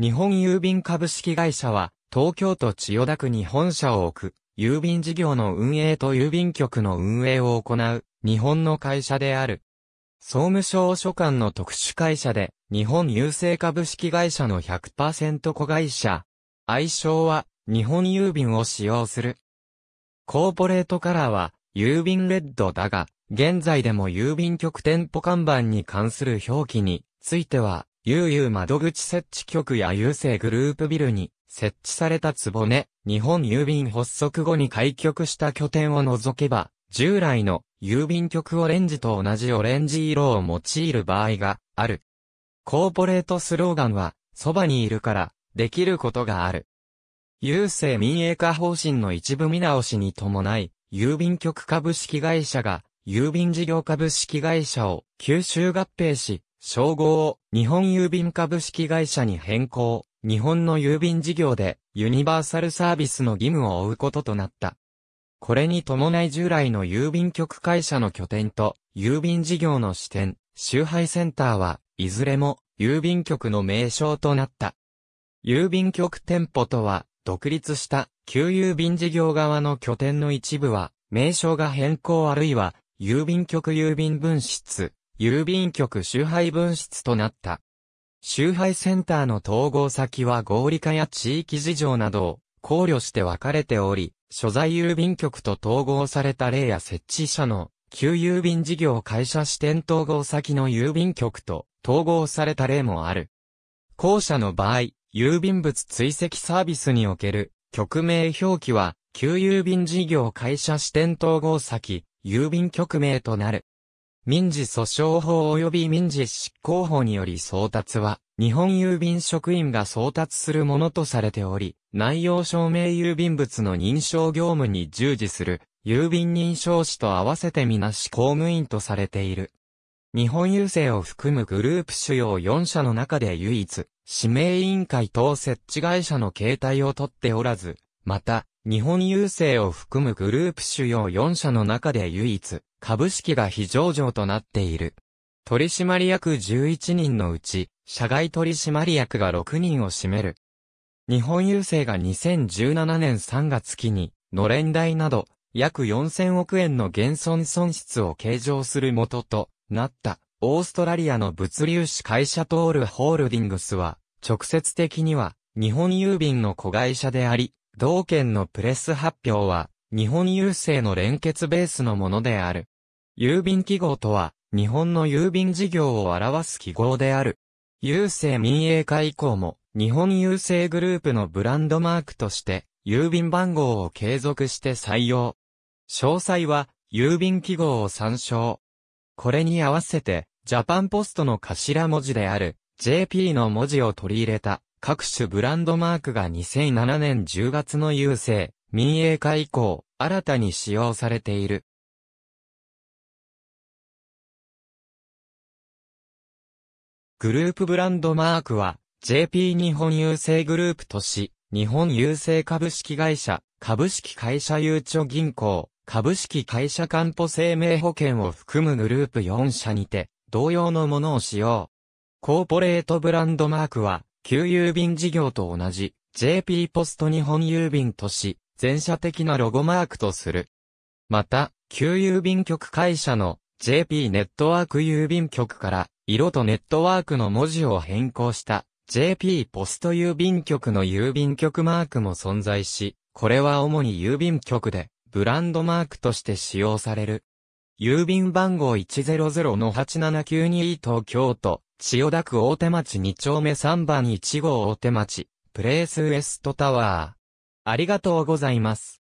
日本郵便株式会社は、東京都千代田区に本社を置く、郵便事業の運営と郵便局の運営を行う、日本の会社である。総務省所管の特殊会社で、日本郵政株式会社の100%子会社。愛称は、日本郵便を使用する。コーポレートカラーは、郵便レッドだが、現在でも郵便局店舗看板に関する表記については、悠々窓口設置局や郵政グループビルに設置された壺根、日本郵便発足後に開局した拠点を除けば、従来の郵便局オレンジと同じオレンジ色を用いる場合がある。コーポレートスローガンは、そばにいるから、できることがある。郵政民営化方針の一部見直しに伴い、郵便局株式会社が、郵便事業株式会社を吸収合併し、称号を日本郵便株式会社に変更、日本の郵便事業でユニバーサルサービスの義務を負うこととなった。これに伴い従来の郵便局会社の拠点と郵便事業の支店、集配センターはいずれも郵便局の名称となった。郵便局店舗とは独立した旧郵便事業側の拠点の一部は名称が変更あるいは郵便局郵便分室、郵便局集配分室となった。集配センターの統合先は合理化や地域事情などを考慮して分かれており、所在郵便局と統合された例や設置者の旧郵便事業会社支店統合先の郵便局と統合された例もある。後者の場合、郵便物追跡サービスにおける局名表記は、旧郵便事業会社支店統合先、郵便局名となる。民事訴訟法及び民事執行法により送達は、日本郵便職員が送達するものとされており、内容証明郵便物の認証業務に従事する、郵便認証士と合わせてみなし公務員とされている。日本郵政を含むグループ主要4社の中で唯一、指名委員会等設置会社の形態をとっておらず、また、日本郵政を含むグループ主要4社の中で唯一、株式が非上場となっている。取締役11人のうち、社外取締役が6人を占める。日本郵政が2017年3月期に、のれん代など、約4000億円の減損損失を計上する元となった、オーストラリアの物流士会社トールホールディングスは、直接的には、日本郵便の子会社であり、同県のプレス発表は、日本郵政の連結ベースのものである。郵便記号とは、日本の郵便事業を表す記号である。郵政民営化以降も、日本郵政グループのブランドマークとして、郵便番号を継続して採用。詳細は、郵便記号を参照。これに合わせて、ジャパンポストの頭文字である、JP の文字を取り入れた、各種ブランドマークが2007年10月の郵政、民営化以降、新たに使用されている。グループブランドマークは、JP 日本郵政グループとし、日本郵政株式会社、株式会社ゆうちょ銀行、株式会社かんぽ生命保険を含むグループ4社にて、同様のものを使用。コーポレートブランドマークは、旧郵便事業と同じ JP ポスト日本郵便とし、全社的なロゴマークとする。また、旧郵便局会社の JP ネットワーク郵便局から色とネットワークの文字を変更した JP ポスト郵便局の郵便局マークも存在し、これは主に郵便局でブランドマークとして使用される。郵便番号100-87922東京都千代田区大手町2丁目3番1号大手町、プレースウエストタワー。ありがとうございます。